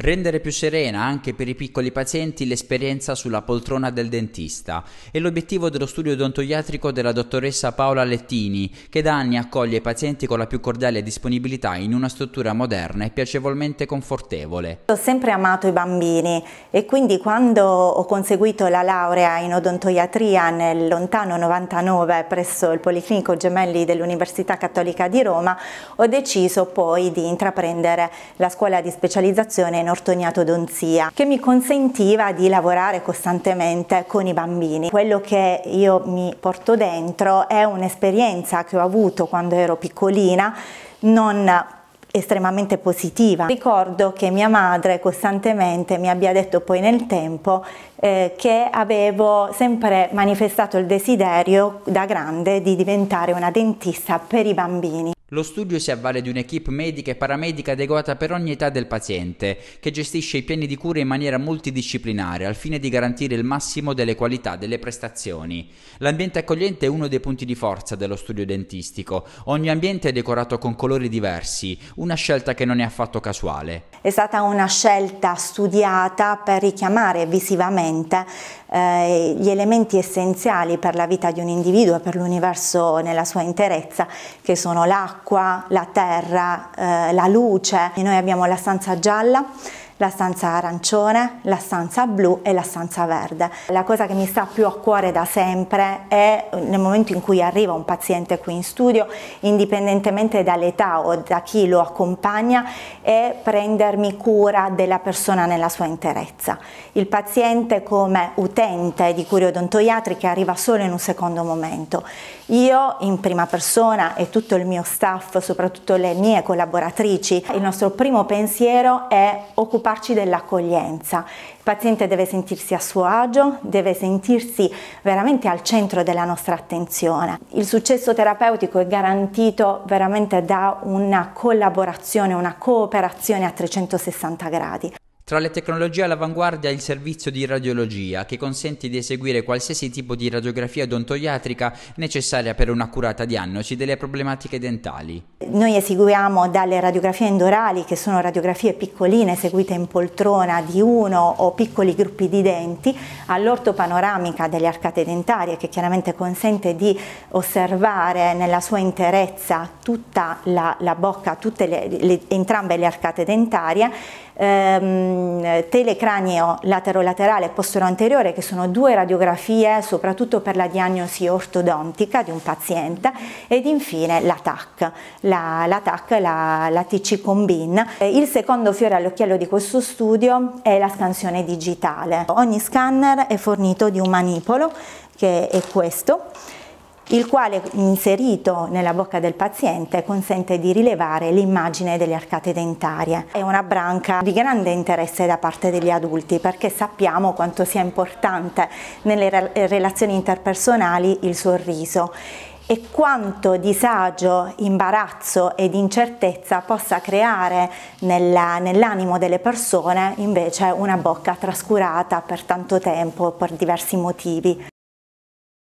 rendere più serena anche per i piccoli pazienti l'esperienza sulla poltrona del dentista. È l'obiettivo dello studio odontoiatrico della dottoressa Paola Lettini, che da anni accoglie i pazienti con la più cordiale disponibilità in una struttura moderna e piacevolmente confortevole. Ho sempre amato i bambini e quindi quando ho conseguito la laurea in odontoiatria nel lontano 99 presso il Policlinico Gemelli dell'Università Cattolica di Roma, ho deciso poi di intraprendere la scuola di specializzazione in in ortoniatodonzia che mi consentiva di lavorare costantemente con i bambini. Quello che io mi porto dentro è un'esperienza che ho avuto quando ero piccolina non estremamente positiva. Ricordo che mia madre costantemente mi abbia detto poi nel tempo eh, che avevo sempre manifestato il desiderio da grande di diventare una dentista per i bambini. Lo studio si avvale di un'equipe medica e paramedica adeguata per ogni età del paziente, che gestisce i piani di cura in maniera multidisciplinare al fine di garantire il massimo delle qualità delle prestazioni. L'ambiente accogliente è uno dei punti di forza dello studio dentistico. Ogni ambiente è decorato con colori diversi, una scelta che non è affatto casuale. È stata una scelta studiata per richiamare visivamente eh, gli elementi essenziali per la vita di un individuo e per l'universo nella sua interezza, che sono l'acqua, la terra, eh, la luce. E noi abbiamo la stanza gialla la stanza arancione, la stanza blu e la stanza verde. La cosa che mi sta più a cuore da sempre è nel momento in cui arriva un paziente qui in studio, indipendentemente dall'età o da chi lo accompagna, è prendermi cura della persona nella sua interezza. Il paziente come utente di cure che arriva solo in un secondo momento. Io in prima persona e tutto il mio staff, soprattutto le mie collaboratrici, il nostro primo pensiero è occuparmi occuparci dell'accoglienza. Il paziente deve sentirsi a suo agio, deve sentirsi veramente al centro della nostra attenzione. Il successo terapeutico è garantito veramente da una collaborazione, una cooperazione a 360 gradi. Tra le tecnologie all'avanguardia il servizio di radiologia, che consente di eseguire qualsiasi tipo di radiografia odontoiatrica necessaria per un'accurata diagnosi delle problematiche dentali. Noi eseguiamo dalle radiografie endorali, che sono radiografie piccoline eseguite in poltrona di uno o piccoli gruppi di denti, all'ortopanoramica delle arcate dentarie, che chiaramente consente di osservare nella sua interezza tutta la, la bocca, le, le, entrambe le arcate dentarie. Ehm, Mm, ehm, telecranio laterolaterale e postero anteriore che sono due radiografie soprattutto per la diagnosi ortodontica di un paziente ed infine la TAC, la, la TAC, la, la TC Combin. Il secondo fiore all'occhiello di questo studio è la scansione digitale. Ogni scanner è fornito di un manipolo che è questo il quale inserito nella bocca del paziente consente di rilevare l'immagine delle arcate dentarie. È una branca di grande interesse da parte degli adulti perché sappiamo quanto sia importante nelle relazioni interpersonali il sorriso e quanto disagio, imbarazzo ed incertezza possa creare nell'animo delle persone invece una bocca trascurata per tanto tempo, per diversi motivi.